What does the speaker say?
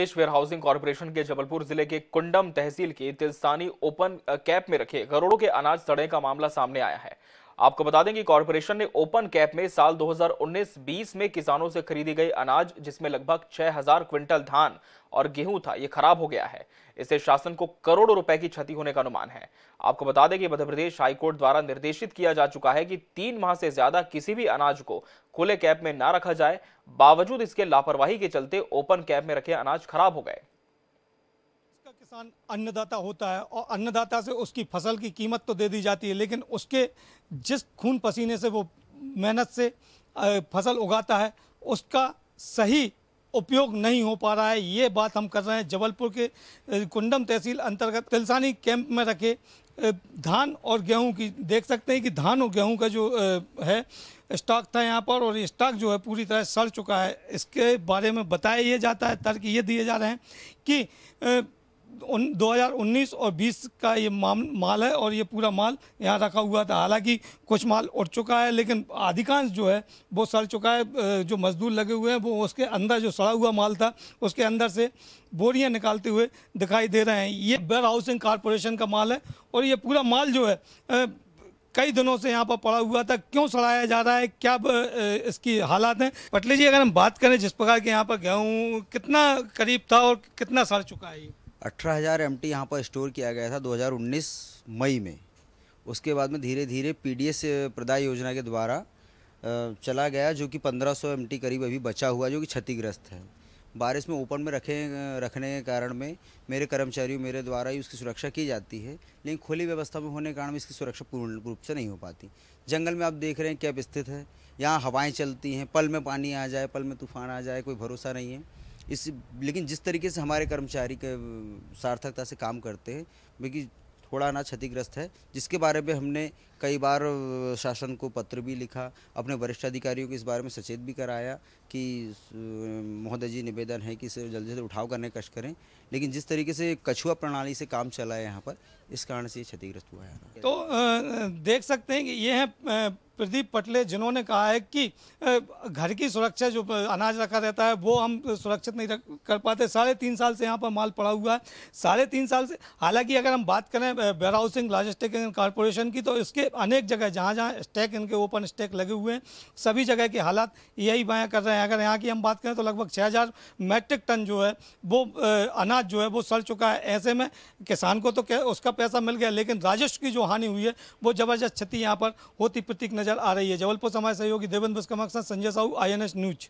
Pradesh where housing corporation के जबलपुर जिले के कुंडम तहसील के तिलसानी ओपन कैप में रखे करोड़ों के अनाज सड़े का मामला सामने आया है आपको बता दें कि कॉरपोरेशन ने ओपन कैप में साल 2019-20 में किसानों से खरीदी गई अनाज जिसमें लगभग 6000 क्विंटल धान और गेहूं था ये खराब हो गया है इससे शासन को करोड़ों रुपए की क्षति होने का अनुमान है आपको बता दें कि मध्य प्रदेश हाईकोर्ट द्वारा निर्देशित किया जा चुका है कि तीन माह से ज्यादा किसी भी अनाज को खुले कैप में ना रखा जाए बावजूद इसके लापरवाही के चलते ओपन कैप में रखे अनाज खराब हो गए किसान अन्नदाता होता है और अन्नदाता से उसकी फसल की कीमत तो दे दी जाती है लेकिन उसके जिस खून पसीने से वो मेहनत से फसल उगाता है उसका सही उपयोग नहीं हो पा रहा है ये बात हम कर रहे हैं जबलपुर के कुंडम तहसील अंतर्गत तिलसानी कैंप में रखे धान और गेहूं की देख सकते हैं कि धान और गेहूं का जो है स्टॉक था यहाँ पर और स्टॉक जो है पूरी तरह सड़ चुका है इसके बारे में बताया ये जाता है तर्क ये दिए जा रहे हैं कि 2019 और 20 का ये माल है और ये पूरा माल यहाँ रखा हुआ था हालांकि कुछ माल उड़ चुका है लेकिन अधिकांश जो है वो सड़ चुका है जो मजदूर लगे हुए हैं वो उसके अंदर जो सड़ा हुआ माल था उसके अंदर से बोरियां निकालते हुए दिखाई दे रहे हैं ये वेयर हाउसिंग कारपोरेशन का माल है और ये पूरा माल जो है कई दिनों से यहाँ पर पड़ा हुआ था क्यों सड़ाया जा रहा है क्या इसकी हालात हैं पटले जी अगर हम बात करें जिस प्रकार के यहाँ पर गेहूँ कितना करीब था और कितना सड़ चुका है ये अठारह हज़ार एम टी यहाँ पर स्टोर किया गया था 2019 मई में उसके बाद में धीरे धीरे पी डी एस प्रदाय योजना के द्वारा चला गया जो कि 1500 सौ करीब अभी बचा हुआ जो कि क्षतिग्रस्त है बारिश में ओपन में रखे रखने के कारण में मेरे कर्मचारियों मेरे द्वारा ही उसकी सुरक्षा की जाती है लेकिन खुली व्यवस्था में होने के कारण इसकी सुरक्षा पूर्ण रूप से नहीं हो पाती जंगल में आप देख रहे हैं क्या स्थित है यहाँ हवाएं चलती हैं पल में पानी आ जाए पल में तूफान आ जाए कोई भरोसा नहीं है इस लेकिन जिस तरीके से हमारे कर्मचारी के सार्थकता से काम करते हैं बल्कि थोड़ा ना क्षतिग्रस्त है जिसके बारे में हमने कई बार शासन को पत्र भी लिखा अपने वरिष्ठ अधिकारियों को इस बारे में सचेत भी कराया कि महोदय जी निवेदन है कि इसे जल्दी से उठाव करने कष्ट करें लेकिन जिस तरीके से कछुआ प्रणाली से काम चला है यहाँ पर इस कारण से क्षतिग्रस्त हुआ है तो देख सकते हैं कि ये हैं प्रदीप पटले जिन्होंने कहा है कि घर की सुरक्षा जो अनाज रखा रहता है वो हम सुरक्षित नहीं रख कर पाते साढ़े तीन साल से यहाँ पर माल पड़ा हुआ है साढ़े तीन साल से हालांकि अगर हम बात करें वेयर हाउसिंग लॉजिस्टिक कॉरपोरेशन की तो इसके अनेक जगह जहाँ जहाँ स्टैक इनके ओपन स्टैक लगे हुए हैं सभी जगह के हालात यही बयां कर रहे हैं अगर यहाँ की हम बात करें तो लगभग छः मैट्रिक टन जो है वो अनाज जो है वो सड़ चुका है ऐसे में किसान को तो उसका पैसा मिल गया लेकिन राजस्व की जो हानि हुई है वो जबरदस्त क्षति यहाँ पर होती प्रतीक नजर आ रही है जबलपुर से हमारे सहयोगी देवेंद्र विस्कमक संजय साहू आई न्यूज